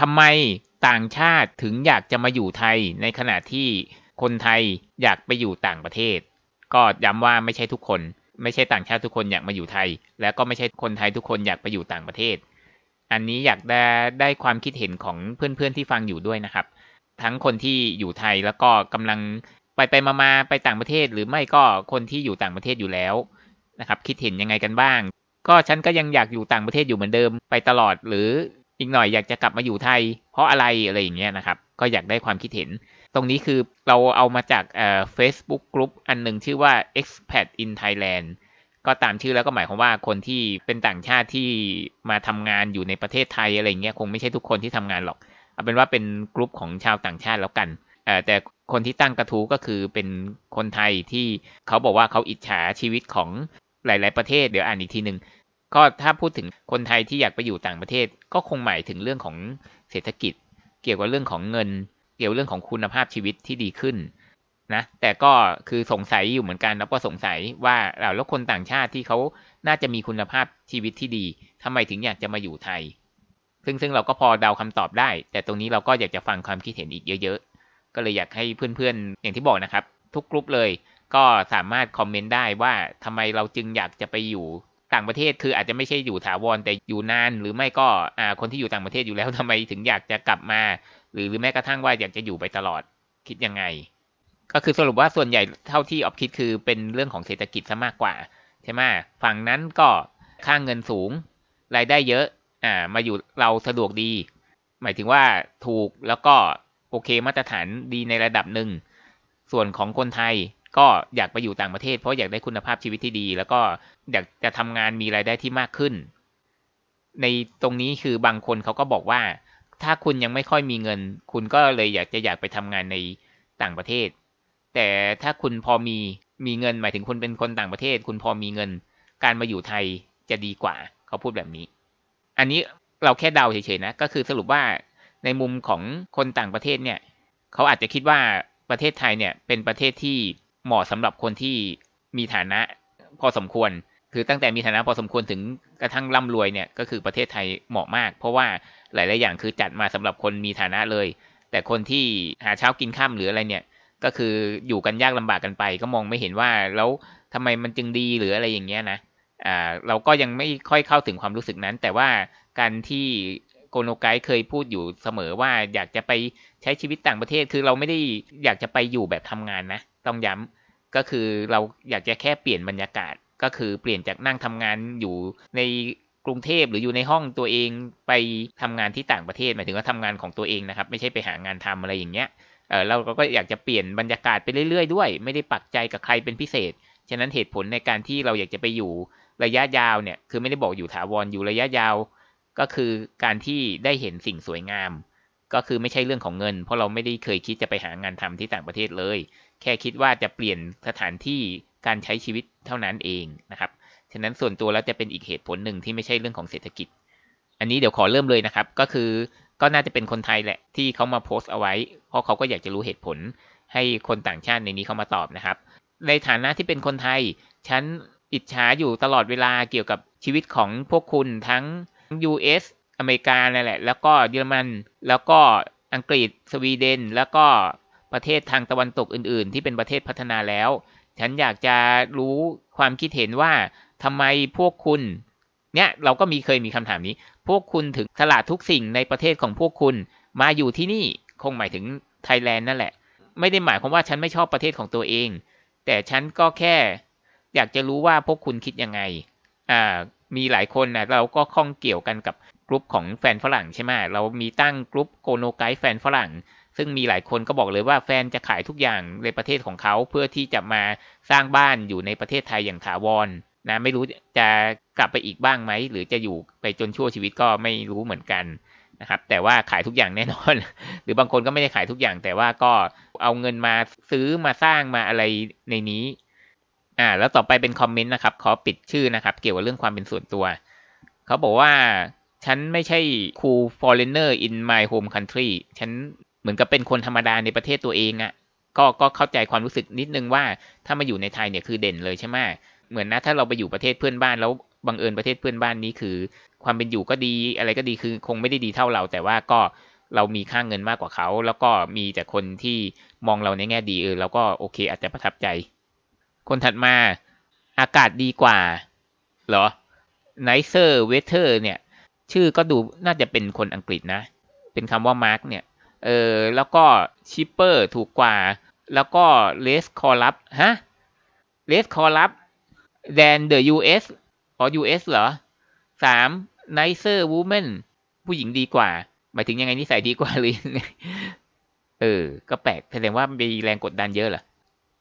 ทำไมต่างชาติถึงอยากจะมาอยู่ไทยในขณะที่คนไทยอยากไปอยู่ต่างประเทศ ก็ย้ำว่าไม่ใช่ทุกคน ไม่ใช่ต่างชาติทุกคนอยากมาอยู่ไทย แล้วก็ไม่ใช่คนไทยทุกคนอยากไปอยู่ต่างประเทศ อันนี้อยากได้ได้ความคิดเห็นของเพื่อนๆที่ฟังอยู่ด้วยนะครับ ทั้งคนที่อยู่ไทยแล้วก็กำลังไปไปมาาไปต่างประเทศ หรือไม่ก็คนที่อยู่ต่างประเทศอยู่แล้วนะครับ คิดเห็นยังไงกันบ้าง ก็ฉันก็ยังอยากอยู่ต่างประเทศอยู่เหมือนเดิมไปตลอดหรืออีกหน่อยอยากจะกลับมาอยู่ไทย เพราะอะไรอะไรอย่างเงี้ยนะครับก็อยากได้ความคิดเห็น ตรงนี้คือเราเอามาจากเอ่อ Facebook กลุ่มอันหนึ่งชื่อว่า expat in Thailand ก็ตามชื่อแล้วก็หมายความว่าคนที่เป็นต่างชาติที่มาทำงานอยู่ในประเทศไทยอะไรเงี้ยคงไม่ใช่ทุกคนที่ทำงานหรอกเอาเป็นว่าเป็นกลุ่มของชาวต่างชาติแล้วกันแต่คนที่ตั้งกระทู้ก็คือเป็นคนไทยที่เขาบอกว่าเขาอิจฉาชีวิตของหลายๆประเทศเดี๋ยวอ่านอีกทีหนึ่งก็ถ้าพูดถึงคนไทยที่อยากไปอยู่ต่างประเทศ ก็คงหมายถึงเรื่องของเศรษฐกิจ เกี่ยวกับเรื่องของเงิน เกี่ยวเรื่องของคุณภาพชีวิตที่ดีขึ้นนะแต่ก็คือสงสัยอยู่เหมือนกัน แล้วก็สงสัยว่าแล้วคนต่างชาติที่เขาน่าจะมีคุณภาพชีวิตที่ดี ทำไมถึงอยากจะมาอยู่ไทย ซึ่งซึ่งเราก็พอเดาคำตอบได้ แต่ตรงนี้เราก็อยากจะฟังความคิดเห็นอีกเยอะๆก็เลยอยากให้เพื่อน ๆ อย่างที่บอกนะครับ ทุกกลุ่มเลย ก็สามารถคอมเมนต์ได้ว่าทำไมเราจึงอยากจะไปอยู่ต่างประเทศคืออาจจะไม่ใช่อยู่ถาวรแต่อยู่นาน หรือไม่ก็อ่าคนที่อยู่ต่างประเทศอยู่แล้วทำไมถึงอยากจะกลับมา หรือหรือแม้กระทั่งว่าอยากจะอยู่ไปตลอดคิดยังไงก็คือสรุปว่าส่วนใหญ่เท่าที่ออบคิดคือเป็นเรื่องของเศรษฐกิจซะมากกว่าใช่ไหมฝั่งนั้นก็ค่างเงินสูง รายได้เยอะอ่ามาอยู่เราสะดวกดี หมายถึงว่าถูกแล้วก็โอเคมาตรฐานดีในระดับหนึ่ง ส่วนของคนไทยก็อยากไปอยู่ต่างประเทศ เพราะอยากได้คุณภาพชีวิตที่ดี แล้วก็อยากจะทำงานมีรายได้ที่มากขึ้น ในตรงนี้คือบางคนเขาก็บอกว่า ถ้าคุณยังไม่ค่อยมีเงิน คุณก็เลยอยากจะอยากไปทำงานในต่างประเทศ แต่ถ้าคุณพอมีมีเงินหมายถึงคุณเป็นคนต่างประเทศ คุณพอมีเงิน การมาอยู่ไทยจะดีกว่าเขาพูดแบบนี้ อันนี้เราแค่เดาเฉยๆนะ ก็คือสรุปว่าในมุมของคนต่างประเทศเนี่ยเขาอาจจะคิดว่าประเทศไทยเนี่ยเป็นประเทศที่เหมาะสำหรับคนที่มีฐานะพอสมควร คือตั้งแต่มีฐานะพอสมควรถึงกระทั่งร่ำรวยเนี่ยก็คือประเทศไทยเหมาะมาก เพราะว่าหลายๆอย่างคือจัดมาสำหรับคนมีฐานะเลย แต่คนที่หาเช้ากินข้ามหรืออะไรเนี่ย ก็คืออยู่กันยากลำบากกันไป ก็มองไม่เห็นว่าแล้วทำไมมันจึงดีหรืออะไรอย่างเงี้ยนะอ่าเราก็ยังไม่ค่อยเข้าถึงความรู้สึกนั้น แต่ว่าการที่โกโนไกดเคยพูดอยู่เสมอว่าอยากจะไปใช้ชีวิตต่างประเทศคือเราไม่ได้อยากจะไปอยู่แบบทำงานนะต้องย้ำก็คือเราอยากจะแค่เปลี่ยนบรรยากาศก็คือเปลี่ยนจากนั่งทำงานอยู่ในกรุงเทพหรืออยู่ในห้องตัวเองไปทำงานที่ต่างประเทศหมายถึงว่าทำงานของตัวเองนะครับ ไม่ใช่ไปหางานทำอะไรอย่างเงี้ยเออเราก็อยากจะเปลี่ยนบรรยากาศไปเรื่อยๆด้วยไม่ได้ปักใจกับใครเป็นพิเศษ ฉะนั้นเหตุผลในการที่เราอยากจะไปอยู่ระยะยาวเนี่ยคือไม่ได้บอกอยู่ถาวรอยู่ระยะยาว ก็คือการที่ได้เห็นสิ่งสวยงาม ก็คือไม่ใช่เรื่องของเงิน เพราะเราไม่ได้เคยคิดจะไปหางานทำที่ต่างประเทศเลยแค่คิดว่าจะเปลี่ยนสถานที่การใช้ชีวิตเท่านั้นเองนะครับฉะนั้นส่วนตัวแล้วจะเป็นอีกเหตุผลหนึ่งที่ไม่ใช่เรื่องของเศรษฐกิจ อันนี้เดี๋ยวขอเริ่มเลยนะครับ ก็คือก็น่าจะเป็นคนไทยแหละที่เขามาโพสต์เอาไว้ เพราะเขาก็อยากจะรู้เหตุผล ให้คนต่างชาติในนี้เขามาตอบนะครับ ในฐานะที่เป็นคนไทยฉันอิจฉาอยู่ตลอดเวลาเกี่ยวกับชีวิตของพวกคุณทั้ง US อเมริกาน่นแหละ แล้วก็เยอรมันแล้วก็อังกฤษ สวีเดน แล้วก็ประเทศทางตะวันตกอื่นๆที่เป็นประเทศพัฒนาแล้ว ฉันอยากจะรู้ความคิดเห็นว่าทำไมพวกคุณ เนี่ยเราก็มีเคยมีคำถามนี้ พวกคุณถึงสละทุกสิ่งในประเทศของพวกคุณ มาอยู่ที่นี่ คงหมายถึงไทยแลนด์นั่นแหละ ไม่ได้หมายความว่าฉันไม่ชอบประเทศของตัวเอง แต่ฉันก็แค่ อยากจะรู้ว่าพวกคุณคิดยังไง อ่า มีหลายคนนะเราก็ข้องเกี่ยวกันกับกลุ่มของแฟนฝรั่งใช่ไหมเรามีตั้งกลุ่มโกโนไกด์แฟนฝรั่งซึ่งมีหลายคนก็บอกเลยว่าแฟนจะขายทุกอย่างในประเทศของเขาเพื่อที่จะมาสร้างบ้านอยู่ในประเทศไทยอย่างถาวรนะ ไม่รู้จะกลับไปอีกบ้างไหม หรือจะอยู่ไปจนชั่วชีวิตก็ไม่รู้เหมือนกันนะครับ แต่ว่าขายทุกอย่างแน่นอน หรือบางคนก็ไม่ได้ขายทุกอย่าง แต่ว่าก็เอาเงินมาซื้อมาสร้างมาอะไรในนี้อ่าแล้วต่อไปเป็นคอมเมนต์นะครับ ขอปิดชื่อนะครับ เกี่ยวกับเรื่องความเป็นส่วนตัว เขาบอกว่าฉันไม่ใช่ครู foreigner in my home country ฉันเหมือนกับเป็นคนธรรมดาในประเทศตัวเองอะ่ะ ก็ก็เข้าใจความรู้สึกนิดนึงว่า ถ้ามาอยู่ในไทยเนี่ยคือเด่นเลยใช่ไหมเหมือนนะถ้าเราไปอยู่ประเทศเพื่อนบ้านแล้วบังเอิญประเทศเพื่อนบ้านนี้คือ ความเป็นอยู่ก็ดี อะไรก็ดีคือคงไม่ได้ดีเท่าเรา แต่ว่าก็เรามีค่าเงินมากกว่าเขา แล้วก็มีแต่คนที่มองเราในแง่ดีเออเราก็โอเค อาจจะประทับใจ คนถัดมาอากาศดีกว่าเหรอ nicer weather เนี่ยชื่อก็ดูน่าจะเป็นคนอังกฤษนะ เป็นคำว่า mark เนี่ยเออ แล้วก็ชิปเปอร์ถูกกว่า แล้วก็เลสคอรับฮะเลสคอรับแดนเดอะยูเอสอ๋อยูเอสเหรอสามไนเซอร์วูแมนผู้หญิงดีกว่า หมายถึงยังไงนิสัยดีกว่าหรือยังไงเออ ก็แปลกแสดงว่ามีแรงกดดันเยอะเหรอ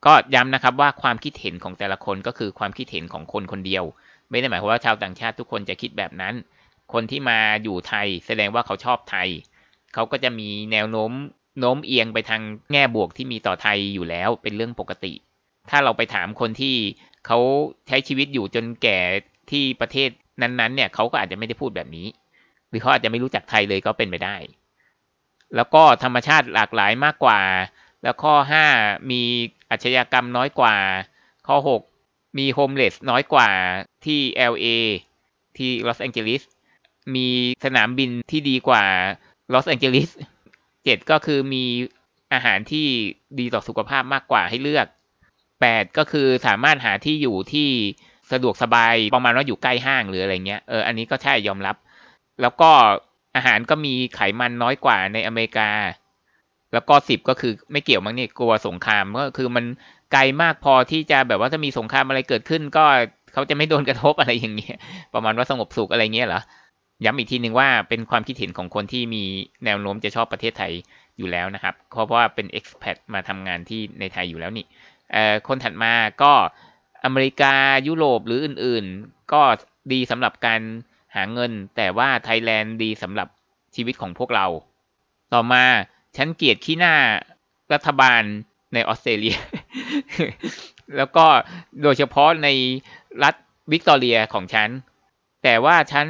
ก็ย้ำนะครับว่าความคิดเห็นของแต่ละคนก็คือความคิดเห็นของคนคนเดียว ไม่ได้หมายความว่าชาวต่างชาติทุกคนจะคิดแบบนั้น คนที่มาอยู่ไทย แสดงว่าเขาชอบไทยเขาก็จะมีแนวโน้มโน้มเอียงไปทางแง่บวกที่มีต่อไทยอยู่แล้วเป็นเรื่องปกติ ถ้าเราไปถามคนที่เขาใช้ชีวิตอยู่จนแก่ที่ประเทศนั้นๆเนี่ยเขาก็อาจจะไม่ได้พูดแบบนี้ หรือเขาอาจจะไม่รู้จักไทยเลยก็เป็นไปได้ แล้วก็ธรรมชาติหลากหลายมากกว่า แล้วข้อ 5 มีอาชญากรรมน้อยกว่า ข้อ 6 มีโฮมเลสน้อยกว่าที่ LA ที่ลอสแองเจลิสมีสนามบินที่ดีกว่าลอสแองเจลิสเจ็ดก็คือมีอาหารที่ดีต่อสุขภาพมากกว่าให้เลือกแปดก็คือสามารถหาที่อยู่ที่สะดวกสบาย ประมาณว่าอยู่ใกล้ห้างหรืออะไรเงี้ยเอออันนี้ก็ใช่ยอมรับ แล้วก็อาหารก็มีไขมันน้อยกว่าในอเมริกา แล้วก็สิบก็คือไม่เกี่ยวมั้งเนี่ยกลัวสงคราม ก็คือมันไกลมากพอที่จะแบบว่าถ้ามีสงครามอะไรเกิดขึ้น ก็เขาจะไม่โดนกระทบอะไรอย่างเงี้ยประมาณว่าสงบสุขอะไรเงี้ยเหรอย้ำอีกทีหนึ่งว่าเป็นความคิดเห็นของคนที่มีแนวโน้มจะชอบประเทศไทยอยู่แล้วนะครับ เพราะว่าเป็นเอ็กซ์แพดมาทำงานที่ในไทยอยู่แล้วนี่คนถัดมาก็อเมริกายุโรปหรืออื่นๆ ก็ดีสำหรับการหาเงิน แต่ว่าไทยแลนด์ดีสำหรับชีวิตของพวกเรา ต่อมา ฉันเกลียดขี้หน้ารัฐบาลในออสเตรเลีย แล้วก็โดยเฉพาะในรัฐวิกตอเรียของฉัน แต่ว่าฉัน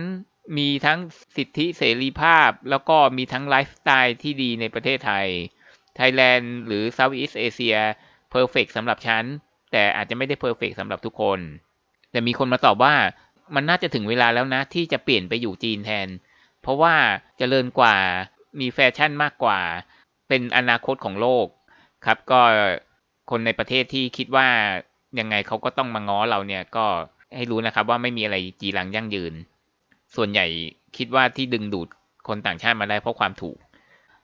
มีทั้งสิทธิเสรีภาพแล้วก็มีทั้งไลฟ์สไตล์ที่ดีในประเทศไทย ไทยแลนด์หรือเซาท์อีสเอเชียเพอร์เฟกสำหรับฉัน แต่อาจจะไม่ได้เพอร์เฟกสำหรับทุกคน แต่มีคนมาตอบว่ามันน่าจะถึงเวลาแล้วนะที่จะเปลี่ยนไปอยู่จีนแทน เพราะว่าจเจริญกว่ามีแฟชั่นมากกว่า เป็นอนาคตของโลก ครับก็คนในประเทศที่คิดว่ายังไงเขาก็ต้องมาง้อเราเนี่ยก็ให้รู้นะครับว่าไม่มีอะไรจีหลังยั่งยืนส่วนใหญ่คิดว่าที่ดึงดูดคนต่างชาติมาได้เพราะความถูก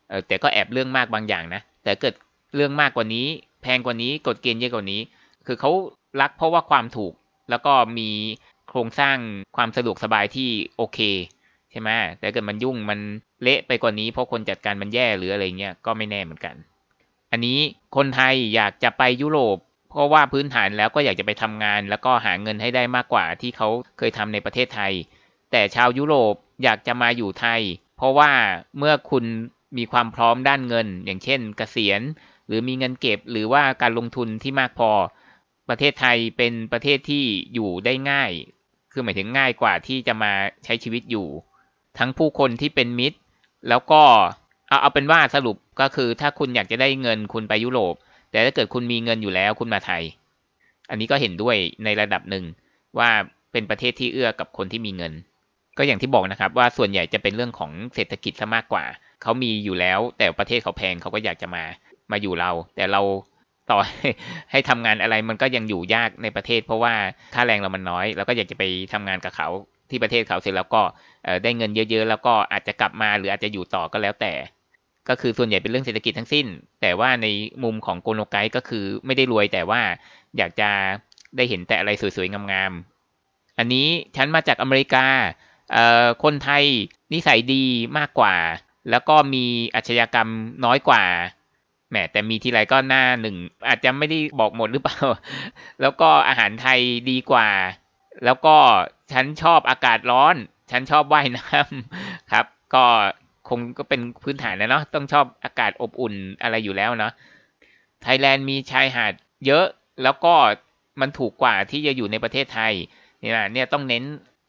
เออแต่ก็แอบเรื่องมากบางอย่างนะ แต่เกิดเรื่องมากกว่านี้ แพงกว่านี้กฎเกณฑ์เยอะกว่านี้ คือเขารักเพราะว่าความถูกแล้วก็มีโครงสร้างความสะดวกสบายที่โอเคใช่ไหมแต่เกิดมันยุ่งมันเละไปกว่านี้เพราะคนจัดการมันแย่หรืออะไรเงี้ยก็ไม่แน่เหมือนกัน อันนี้คนไทยอยากจะไปยุโรป เพราะว่าพื้นฐานแล้วก็อยากจะไปทำงาน แล้วก็หาเงินให้ได้มากกว่าที่เขาเคยทำในประเทศไทยแต่ชาวยุโรปอยากจะมาอยู่ไทย เพราะว่าเมื่อคุณมีความพร้อมด้านเงิน อย่างเช่นกเกษียณหรือมีเงินเก็บ หรือว่าการลงทุนที่มากพอ ประเทศไทยเป็นประเทศที่อยู่ได้ง่าย คือหมายถึงง่ายกว่าที่จะมาใช้ชีวิตอยู่ ทั้งผู้คนที่เป็นมิตร แล้วก็เอาเอาเป็นว่าสรุปก็คือถ้าคุณอยากจะได้เงินคุณไปยุโรป แต่ถ้าเกิดคุณมีเงินอยู่แล้วคุณมาไทย อันนี้ก็เห็นด้วยในระดับหนึ่งว่าเป็นประเทศที่เอื้อกับคนที่มีเงินก็อย่างที่บอกนะครับว่าส่วนใหญ่จะเป็นเรื่องของเศรษฐกิจซะมากกว่า เขามีอยู่แล้ว แต่ประเทศเขาแพงเขาก็อยากจะมา มาอยู่เรา แต่เราต่อให้ทำงานอะไรมันก็ยังอยู่ยากในประเทศ เพราะว่าค่าแรงเรามันน้อยเราก็อยากจะไปทำงานกับเขาที่ประเทศเขาเสร็จแล้วก็ได้เงินเยอะ ๆ แล้วก็อาจจะกลับมาหรืออาจจะอยู่ต่อก็แล้วแต่ ก็คือส่วนใหญ่เป็นเรื่องเศรษฐกิจทั้งสิ้น แต่ว่าในมุมของโกโนไกก็คือไม่ได้รวย แต่ว่าอยากจะได้เห็นแต่อะไรสวยๆงามๆอันนี้ฉันมาจากอเมริกาคนไทยนิสัยดีมากกว่าแล้วก็มีอจชญากรรมน้อยกว่าแหมแต่มีทีไรก็หน้าหนึ่ง อาจจะไม่ได้บอกหมดหรือเปล่า แล้วก็อาหารไทยดีกว่า แล้วก็ฉันชอบอากาศร้อน ฉันชอบว่ายน้ำครับ ก็คงก็เป็นพื้นฐานนะเนาะต้องชอบอากาศอบอุ่นอะไรอยู่แล้วเนาะไทยแลนด์มีชายหาดเยอะแล้วก็มันถูกกว่าที่จะอยู่ในประเทศไทย เนี่ยเนี่ยต้องเน้น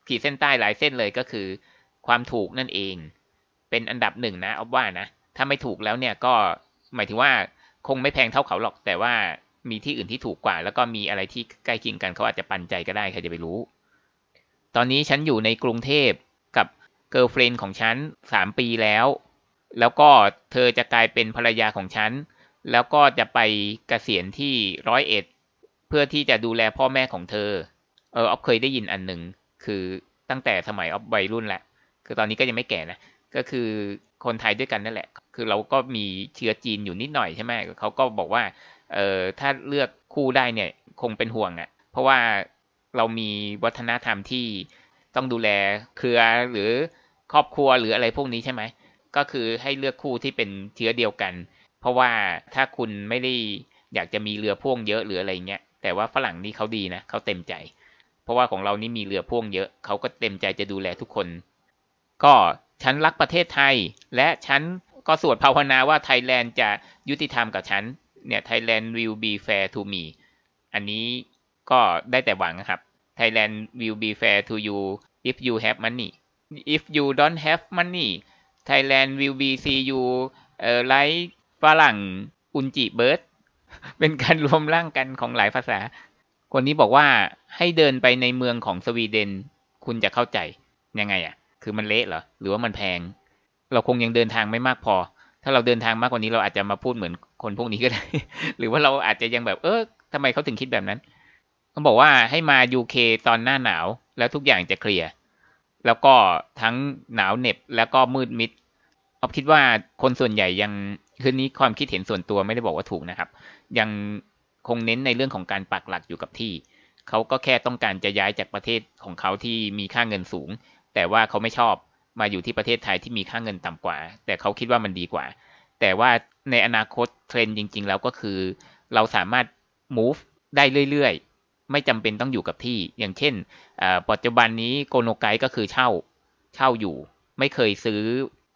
ขีดเส้นใต้หลายเส้นเลยก็คือ ความถูกนั่นเอง เป็นอันดับหนึ่งนะออบว่านะ ถ้าไม่ถูกแล้วเนี่ยก็หมายถึงว่าคงไม่แพงเท่าเขาหรอก แต่ว่ามีที่อื่นที่ถูกกว่า แล้วก็มีอะไรที่ใกล้เคียงกันเขาอาจจะปันใจก็ได้ ใครจะไปรู้ ตอนนี้ฉันอยู่ในกรุงเทพกับเกิร์ลเฟรนของฉันสามปีแล้ว แล้วก็เธอจะกลายเป็นภรรยาของฉัน แล้วก็จะไปกเกษียณที่ร้อยเอ็ดเพื่อที่จะดูแลพ่อแม่ของเธอ เออออฟเคยได้ยินอันหนึ่งคือตั้งแต่สมัยออฟวัยรุ่นแหละคือตอนนี้ก็ยังไม่แก่นะ ก็คือคนไทยด้วยกันนั่นแหละ คือเราก็มีเชื้อจีนอยู่นิดหน่อยใช่ไหมเขาก็บอกว่าเออถ้าเลือกคู่ได้เนี่ยคงเป็นห่วงอะ่ะ เพราะว่าเรามีวัฒนธรรมที่ต้องดูแลเครือหรือครอบครัวหรืออะไรพวกนี้ใช่ไหม ก็คือให้เลือกคู่ที่เป็นเชื้อเดียวกัน เพราะว่าถ้าคุณไม่ได้อยากจะมีเรือพ่วงเยอะหรืออะไรเงี้ย แต่ว่าฝรั่งนี่เขาดีนะเขาเต็มใจเพราะว่าของเรานี่มีเรือพ่วงเยอะ เขาก็เต็มใจจะดูแลทุกคน ก็ฉันรักประเทศไทย และฉันก็สวดภาวนาว่า ไทยแลนด์จะยุติธรรมกับฉัน เนี่ยไทยแลนด์ will be fair to me อันนี้ก็ได้แต่หวังนะครับ ไทยแลนด์ will be fair to you if you have money if you don't have money Thailand will be see you เอ่อไลฟ์ฝรั่ง อุนจิเบิร์ดเป็นการรวมร่างกันของหลายภาษาคนนี้บอกว่าให้เดินไปในเมืองของสวีเดนคุณจะเข้าใจยังไงอะ่ะ คือมันเละเหรอหรือว่ามันแพง เราคงยังเดินทางไม่มากพอ ถ้าเราเดินทางมากกว่านี้เราอาจจะมาพูดเหมือนคนพวกนี้ก็ได้ หรือว่าเราอาจจะยังแบบเออทำไมเขาถึงคิดแบบนั้นเขาบอกว่าให้มา UK ตอนหน้าหนาวแล้วทุกอย่างจะเคลียร์แล้วก็ทั้งหนาวเหน็บแล้วก็มืดมิดออคิดว่าคนส่วนใหญ่ยังคืนนี้ความคิดเห็นส่วนตัวไม่ได้บอกว่าถูกนะครับ ยังคงเน้นในเรื่องของการปักหลักอยู่กับที่ เขาก็แค่ต้องการจะย้ายจากประเทศของเขาที่มีค่าเงินสูง แต่ว่าเขาไม่ชอบมาอยู่ที่ประเทศไทยที่มีค่าเงินต่ำกว่า แต่เขาคิดว่ามันดีกว่า แต่ว่าในอนาคตเทรนด์จริง ๆ แล้วก็คือ เราสามารถ move ได้เรื่อยๆ ไม่จำเป็นต้องอยู่กับที่ อย่างเช่นปัจจุบันนี้โกโนไกก็คือเช่าเช่าอยู่ ไม่เคยซื้อ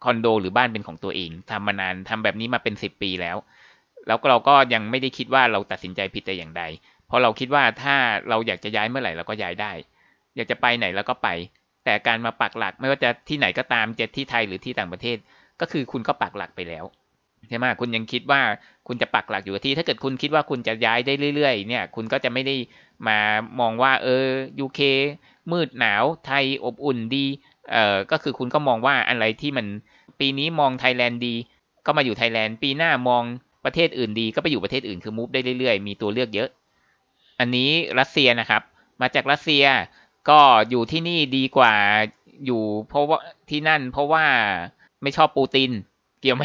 คอนโดหรือบ้านเป็นของตัวเองทำมานานทำแบบนี้มาเป็น 10 ปีแล้วแล้วเราก็ยังไม่ได้คิดว่าเราตัดสินใจผิดแต่อย่างใด เพราะเราคิดว่าถ้าเราอยากจะย้ายเมื่อไหร่เราก็ย้ายได้ อยากจะไปไหนเราก็ไป แต่การมาปักหลักไม่ว่าจะที่ไหนก็ตามจะที่ไทยหรือที่ต่างประเทศ ก็คือคุณก็ปักหลักไปแล้วใช่ไหมคุณยังคิดว่าคุณจะปักหลักอยู่ที่ ถ้าเกิดคุณคิดว่าคุณจะย้ายได้เรื่อย ๆ เนี่ย คุณก็จะไม่ได้มามองว่าเออยูเคมืดหนาว ไทยอบอุ่นดี เอ่อ ก็คือคุณก็มองว่าอะไรที่มันปีนี้มองไทยแลนด์ดี ก็มาอยู่ไทยแลนด์ ปีหน้ามองประเทศอื่นดีก็ไปอยู่ประเทศอื่น คือมูฟได้เรื่อยๆ มีตัวเลือกเยอะ อันนี้รัสเซียนะครับ มาจากรัสเซียก็อยู่ที่นี่ดีกว่าอยู่ เพราะว่าที่นั่นเพราะว่าไม่ชอบปูตินเกี่ยวไหม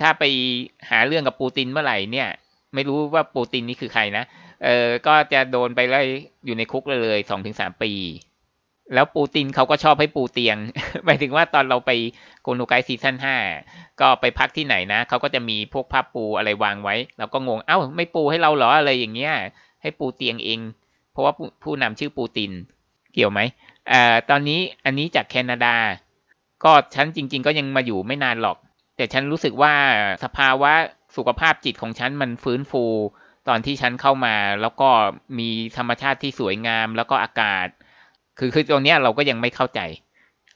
ถ้าไปหาเรื่องกับปูตินเมื่อไหร่ เนี่ย ไม่รู้ว่าปูตินนี่คือใครนะเออก็จะโดนไปไล่อยู่ในคุกเลยสองถึงสามปีแล้วปูตินเขาก็ชอบให้ปูเตียง หมายถึงว่าตอนเราไปโกนูไกซีซั่นห้า ก็ไปพักที่ไหนนะเขาก็จะมีพวกผ้าปูอะไรวางไว้เราก็งง เอา้าไม่ปูให้เราเหรออะไรอย่างเงี้ย ให้ปูเตียงเอง เพราะว่าผู้นำชื่อปูติน เกี่ยวไหมอ่าตอนนี้อันนี้จากแคนาดา ก็ฉันจริง ๆ ก็ยังมาอยู่ไม่นานหรอก แต่ฉันรู้สึกว่าสภาวะสุขภาพจิตของฉันมันฟื้นฟู ตอนที่ฉันเข้ามา แล้วก็มีธรรมชาติที่สวยงามแล้วก็อากาศคือคือตรงเนี้ยเราก็ยังไม่เข้าใจ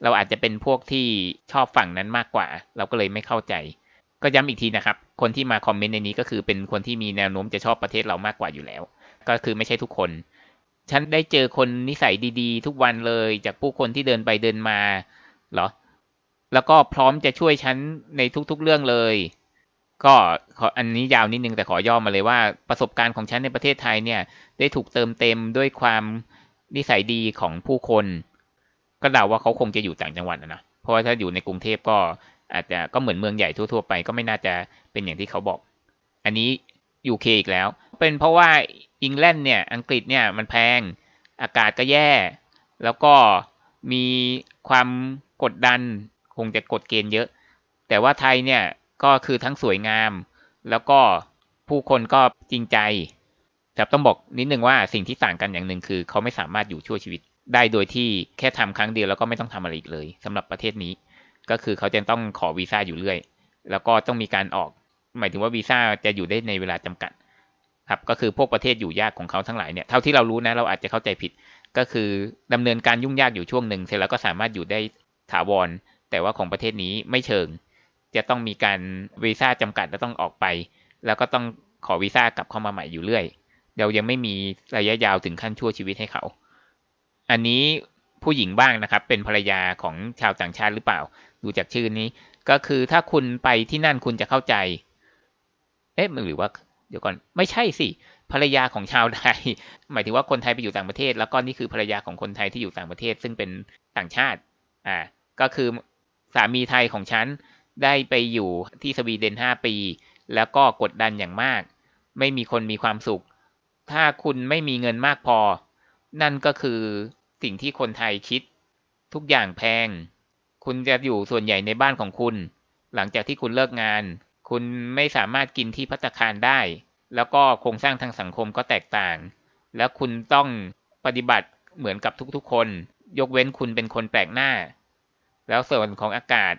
เราอาจจะเป็นพวกที่ชอบฝั่งนั้นมากกว่า เราก็เลยไม่เข้าใจ ก็ย้ำอีกทีนะครับ คนที่มาคอมเมนต์ในนี้ก็คือเป็นคนที่มีแนวโน้มจะชอบประเทศเรามากกว่าอยู่แล้ว ก็คือไม่ใช่ทุกคนฉัน ได้เจอคนนิสัยดี ๆ ทุกวันเลย จากผู้คนที่เดินไปเดินมาเหรอแล้วก็พร้อมจะช่วยฉันในทุก ๆเรื่องเลย ก็อันนี้ยาวนิดนึงแต่ขอย่อมาเลยว่าประสบการณ์ของฉันในประเทศไทยเนี่ยได้ถูกเติมเต็มด้วยความนิสัยดีของผู้คน ก็เดาว่าเขาคงจะอยู่ต่างจังหวัดนะเพราะว่าถ้าอยู่ในกรุงเทพก็อาจจะก็เหมือนเมืองใหญ่ทั่วๆไป ก็ไม่น่าจะเป็นอย่างที่เขาบอก อันนี้ UK อีกแล้ว เป็นเพราะว่าอังกฤษเนี่ยอังกฤษเนี่ยมันแพงอากาศก็แย่ แล้วก็มีความกดดัน คงจะกดเกณฑ์เยอะ แต่ว่าไทยเนี่ยก็คือทั้งสวยงาม แล้วก็ผู้คนก็จริงใจแต่ต้องบอกนิดนึงว่าสิ่งที่ต่างกันอย่างหนึ่งคือ เขาไม่สามารถอยู่ชั่วชีวิต ได้โดยที่แค่ทำครั้งเดียว แล้วก็ไม่ต้องทำอะไรอีกเลย สำหรับประเทศนี้ ก็คือเขาจะต้องขอวีซ่าอยู่เรื่อย แล้วก็ต้องมีการออก หมายถึงว่าวีซ่าจะอยู่ได้ในเวลาจำกัด ครับก็คือพวกประเทศอยู่ยากของเขาทั้งหลายเนี่ย เท่าที่เรารู้นะเราอาจจะเข้าใจผิด ก็คือดำเนินการยุ่งยากอยู่ช่วงหนึ่งเสร็จแล้วก็สามารถอยู่ได้ถาวร แต่ว่าของประเทศนี้ไม่เชิง จะต้องมีการวีซ่าจำกัดแล้วต้องออกไป แล้วก็ต้องขอวีซ่ากลับเข้ามาใหม่อยู่เรื่อยเรายังไม่มีระยะยาวถึงขั้นชั่วชีวิตให้เขา อันนี้ผู้หญิงบ้างนะครับ เป็นภรรยาของชาวต่างชาติหรือเปล่า ดูจากชื่อนี้ ก็คือถ้าคุณไปที่นั่นคุณจะเข้าใจเอ๊ะมันหรือว่าเดี๋ยวก่อน ไม่ใช่สิภรรยาของชาวไทยหมายถึงว่าคนไทยไปอยู่ต่างประเทศ แล้วก็นี่คือภรรยาของคนไทยที่อยู่ต่างประเทศซึ่งเป็นต่างชาติอ่าก็คือสามีไทยของฉันได้ไปอยู่ที่สวีเดนห้าปี แล้วก็กดดันอย่างมาก ไม่มีคนมีความสุขถ้าคุณไม่มีเงินมากพอ นั่นก็คือสิ่งที่คนไทยคิด ทุกอย่างแพง คุณจะอยู่ส่วนใหญ่ในบ้านของคุณ หลังจากที่คุณเลิกงาน คุณไม่สามารถกินที่พัตคารได้ แล้วก็โครงสร้างทางสังคมก็แตกต่าง แล้วคุณต้องปฏิบัติเหมือนกับทุกๆคน ยกเว้นคุณเป็นคนแปลกหน้า แล้วส่วนของอากาศ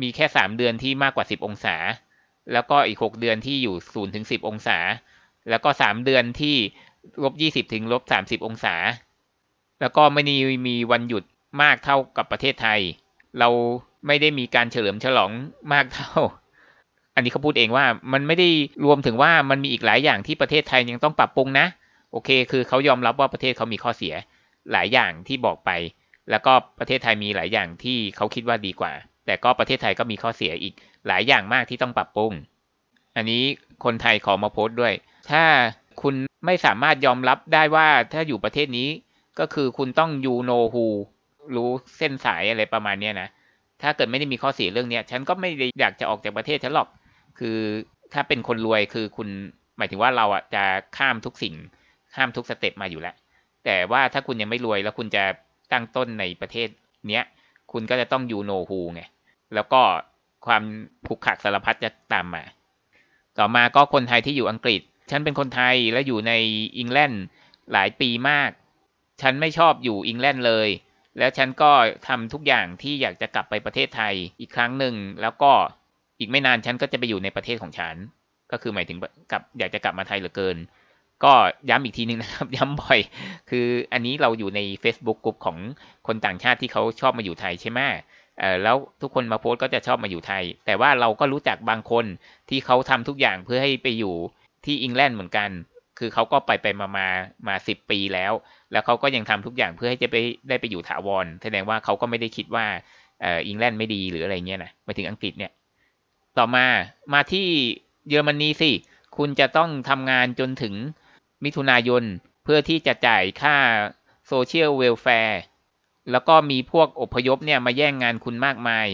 มีแค่3เดือนที่มากกว่า10องศาแล้วก็อีก 6 เดือนที่อยู่0ถึง10องศาแล้วก็สามเดือนที่ลบยี่สิบถึงลบสามสิบองศา แล้วก็ไม่มีวันหยุดมากเท่ากับประเทศไทย เราไม่ได้มีการเฉลิมฉลองมากเท่า อันนี้เขาพูดเองว่ามันไม่ได้รวมถึงว่ามันมีอีกหลายอย่างที่ประเทศไทยยังต้องปรับปรุงนะ โอเค คือเขายอมรับว่าประเทศเขามีข้อเสีย หลายอย่างที่บอกไป แล้วก็ประเทศไทยมีหลายอย่างที่เขาคิดว่าดีกว่า แต่ก็ประเทศไทยก็มีข้อเสียอีก หลายอย่างมากที่ต้องปรับปรุง อันนี้คนไทยขอมาโพสต์ด้วยถ้าคุณไม่สามารถยอมรับได้ว่าถ้าอยู่ประเทศนี้ก็คือคุณต้องยูโนฮูรู้เส้นสายอะไรประมาณนี้นะถ้าเกิดไม่ได้มีข้อเสียเรื่องนี้ฉันก็ไม่ได้อยากจะออกจากประเทศฉันหรอกคือถ้าเป็นคนรวยคือคุณหมายถึงว่าเราอ่ะจะข้ามทุกสิ่ง ข้ามทุกสเต็ปมาอยู่แล้วแต่ว่าถ้าคุณยังไม่รวยแล้วคุณจะตั้งต้นในประเทศเนี้ย คุณก็จะต้องยูโนฮูไงแล้วก็ความผูกขาดสารพัดจะตามมา ต่อมาก็คนไทยที่อยู่อังกฤษฉันเป็นคนไทยและอยู่ในอังกฤษหลายปีมาก ฉันไม่ชอบอยู่อังกฤษเลย แล้วฉันก็ทำทุกอย่างที่อยากจะกลับไปประเทศไทยอีกครั้งหนึ่ง แล้วก็อีกไม่นานฉันก็จะไปอยู่ในประเทศของฉัน ก็คือหมายถึงกลับอยากจะกลับมาไทยเหลือเกิน ก็ย้ำอีกทีนึงนะครับ ย้ำบ่อย คืออันนี้เราอยู่ใน Facebook กลุ่มของคนต่างชาติที่เขาชอบมาอยู่ไทยใช่ไหมแล้วทุกคนมาโพสก็จะชอบมาอยู่ไทย แต่ว่าเราก็รู้จักบางคนที่เขาทำทุกอย่างเพื่อให้ไปอยู่ที่อังกฤษเหมือนกัน คือเขาก็ไปไปมามามาสิบปีแล้ว แล้วเขาก็ยังทำทุกอย่างเพื่อให้จะไปได้ไปอยู่ถาวร แสดงว่าเขาก็ไม่ได้คิดว่าอังกฤษไม่ดีหรืออะไรเงี้ยนะ มาถึงอังกฤษเนี่ย ต่อมามาที่เยอรมนีสิ คุณจะต้องทำงานจนถึงมิถุนายน เพื่อที่จะจ่ายค่าโซเชียลเวลแฟร์ แล้วก็มีพวกอพยพเนี่ย มาแย่งงานคุณมากมาย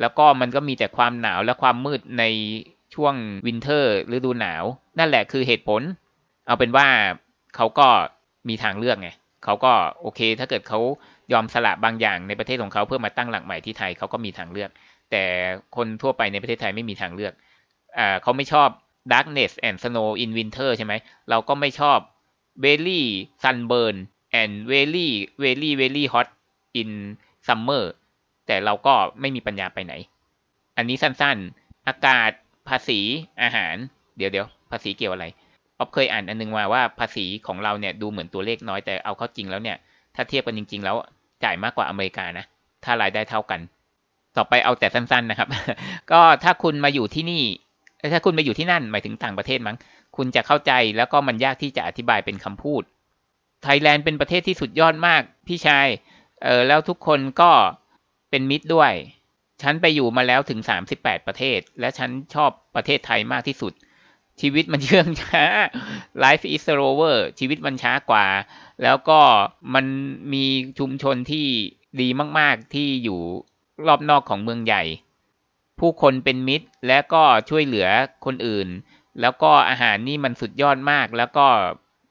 แล้วก็มันก็มีแต่ความหนาวและความมืดในช่วงวินเทอร์หรืฤดูหนาว นั่นแหละคือเหตุผล เอาเป็นว่าเขาก็มีทางเลือกไงเขาก็โอเคถ้าเกิดเขายอมสละบางอย่างในประเทศของเขาเพื่อมาตั้งหลักใหม่ที่ไทยเขาก็มีทางเลือก แต่คนทั่วไปในประเทศไทย ไม่มีทางเลือกอ่าเขาไม่ชอบ darkness and snow in winter ใช่ไหมเราก็ไม่ชอบ very sunburn and very very very hot in summer แต่เราก็ไม่มีปัญญาไปไหน อันนี้สั้น ๆอากาศภาษีอาหาร เดี๋ยวเดี๋ยวภาษีเกี่ยวอะไรอ๊อฟเคยอ่านอันนึงมาว่าภาษีของเราเนี่ยดูเหมือนตัวเลขน้อยแต่เอาเข้าจริงแล้วเนี่ยถ้าเทียบกันจริง ๆ แล้ว จ่ายมากกว่าอเมริกานะถ้ารายได้เท่ากัน ต่อไปเอาแต่สั้นๆนะครับ ก็ถ้าคุณมาอยู่ที่นี่ ถ้าคุณมาอยู่ที่นั่นหมายถึงต่างประเทศมั้งคุณจะเข้าใจแล้วก็มันยากที่จะอธิบายเป็นคำพูด ไทยแลนด์เป็นประเทศที่สุดยอดมากพี่ชายเออแล้วทุกคนก็เป็นมิตรด้วยฉันไปอยู่มาแล้วถึงสามสิบแปดประเทศ และฉันชอบประเทศไทยมากที่สุด ชีวิตมันเชื่องช้า life is slower ชีวิตมันช้ากว่า แล้วก็มันมีชุมชนที่ดีมาก ๆ ที่อยู่รอบนอกของเมืองใหญ่ ผู้คนเป็นมิตร และก็ช่วยเหลือคนอื่น แล้วก็อาหารนี่มันสุดยอดมาก แล้วก็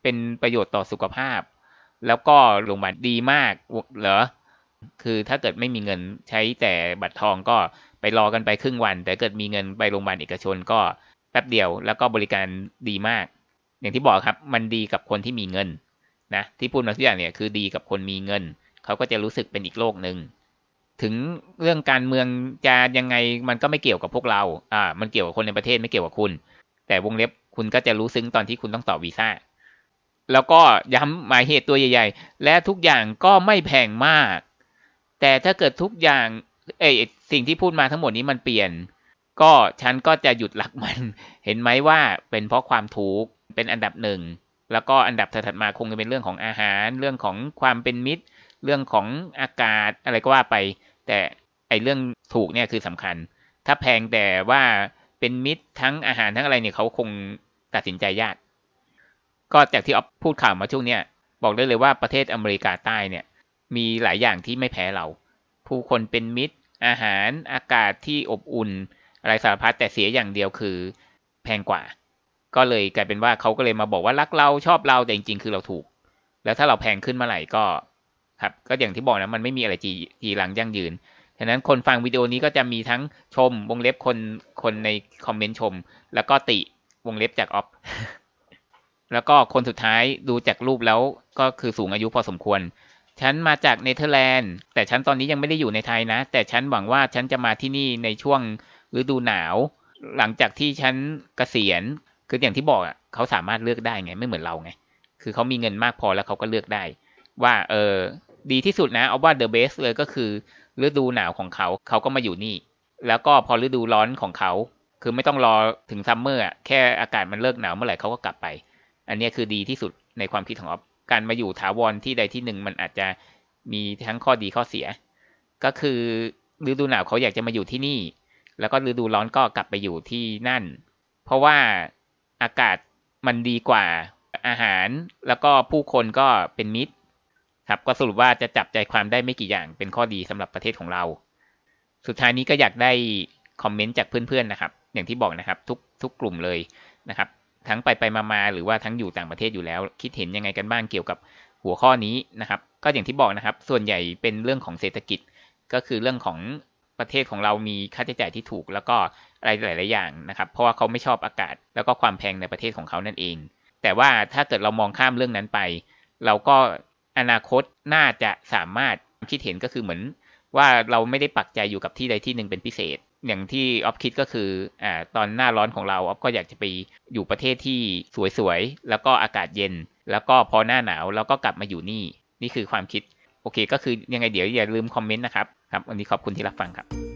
เป็นประโยชน์ต่อสุขภาพ แล้วก็โรงพยาบาลดีมาก เหรอคือถ้าเกิดไม่มีเงินใช้แต่บัตรทองก็ไปรอกันไปครึ่งวัน แต่เกิดมีเงินไปโรงพยาบาลเอกชนก็แป๊บเดียวแล้วก็บริการดีมาก อย่างที่บอกครับ มันดีกับคนที่มีเงิน นะ ที่พูดมาทุกอย่างเนี่ย คือดีกับคนมีเงินเขาก็จะรู้สึกเป็นอีกโลกหนึ่งถึงเรื่องการเมืองจะยังไงมันก็ไม่เกี่ยวกับพวกเรา อ่า มันเกี่ยวกับคนในประเทศไม่เกี่ยวกับคุณ แต่วงเล็บคุณก็จะรู้ซึ้งตอนที่คุณต้องต่อวีซ่าแล้วก็ย้ำหมายเหตุตัวใหญ่ ๆ และทุกอย่างก็ไม่แพงมากแต่ถ้าเกิดทุกอย่างเอสิ่งที่พูดมาทั้งหมดนี้มันเปลี่ยน ก็ฉันก็จะหยุดหลักมัน เห็นไหมว่าเป็นเพราะความทุกเป็นอันดับหนึ่ง แล้วก็อันดับถัดมาคงจะเป็นเรื่องของอาหาร เรื่องของความเป็นมิตร เรื่องของอากาศอะไรก็ว่าไป แต่ไอเรื่องถูกเนี่ยคือสำคัญ ถ้าแพงแต่ว่าเป็นมิตร ทั้งอาหารทั้งอะไรเนี่ยเขาคงตัดสินใจยาก ก็จากที่ออฟพูดข่าวมาช่วงเนี้ยบอกได้เลยว่าประเทศอเมริกาใต้เนี่ยมีหลายอย่างที่ไม่แพ้เรา ผู้คนเป็นมิตร อาหาร อากาศที่อบอุ่น อะไรสารพัดแต่เสียอย่างเดียวคือแพงกว่า ก็เลยกลายเป็นว่าเขาก็เลยมาบอกว่ารักเรา ชอบเรา แต่จริง ๆ คือเราถูก แล้วถ้าเราแพงขึ้นเมื่อไหร่ก็ ครับ ก็อย่างที่บอกนะมันไม่มีอะไรจีจีหลังยั่งยืน ฉะนั้นคนฟังวิดีโอนี้ก็จะมีทั้งชมวงเล็บคนคนในคอมเมนต์ชม แล้วก็ติวงเล็บจากออฟแล้วก็คนสุดท้ายดูจากรูปแล้วก็คือสูงอายุพอสมควรฉันมาจากเนเธอร์แลนด์ แต่ฉันตอนนี้ยังไม่ได้อยู่ในไทยนะ แต่ฉันหวังว่าฉันจะมาที่นี่ในช่วงฤดูหนาว หลังจากที่ฉันกเกษียณคืออย่างที่บอกอ่ะเขาสามารถเลือกได้ไง ไม่เหมือนเราไงคือเขามีเงินมากพอแล้วเขาก็เลือกได้ ว่าเออดีที่สุดนะเอาว่าเดอะเบสเลยก็คือฤดูหนาวของเขา เขาก็มาอยู่นี่ แล้วก็พอฤดูร้อนของเขา คือไม่ต้องรอถึงซัมเมอร์อ่ะแค่อากาศมันเลิกหนาวเมื่อไหร่เขาก็กลับไป อันนี้คือดีที่สุดในความคิดของออฟการมาอยู่ถาวรที่ใดที่หนึ่งมันอาจจะมีทั้งข้อดีข้อเสีย ก็คือฤดูหนาวเขาอยากจะมาอยู่ที่นี่ แล้วก็ฤดูร้อนก็กลับไปอยู่ที่นั่น เพราะว่าอากาศมันดีกว่าอาหารแล้วก็ผู้คนก็เป็นมิตร ครับก็สรุปว่าจะจับใจความได้ไม่กี่อย่างเป็นข้อดีสำหรับประเทศของเรา สุดท้ายนี้ก็อยากได้คอมเมนต์จากเพื่อนๆนะครับ อย่างที่บอกนะครับทุกทุกกลุ่มเลยนะครับทั้งไปไปมาาหรือว่าทั้งอยู่ต่างประเทศอยู่แล้ว คิดเห็นยังไงกันบ้างเกี่ยวกับหัวข้อนี้นะครับ ก็อย่างที่บอกนะครับ ส่วนใหญ่เป็นเรื่องของเศรษฐกิจก็คือเรื่องของประเทศของเรามีค่าใช้จ่ายที่ถูกแล้วก็อะไรหลายๆอย่างนะครับ เพราะว่าเขาไม่ชอบอากาศ แล้วก็ความแพงในประเทศของเขานั่นเอง แต่ว่าถ้าเกิดเรามองข้ามเรื่องนั้นไป เราก็อนาคตน่าจะสามารถคิดเห็นก็คือเหมือน ว่าเราไม่ได้ปักใจอยู่กับที่ใดที่หนึ่งเป็นพิเศษอย่างที่ออฟคิดก็คืออ่าตอนหน้าร้อนของเราออฟก็อยากจะไปอยู่ประเทศที่สวยๆ แล้วก็อากาศเย็น แล้วก็พอหน้าหนาวเราก็กลับมาอยู่นี่ นี่คือความคิด โอเค ก็คือยังไงเดี๋ยวอย่าลืมคอมเมนต์นะครับ ครับวันนี้ขอบคุณที่รับฟังครับ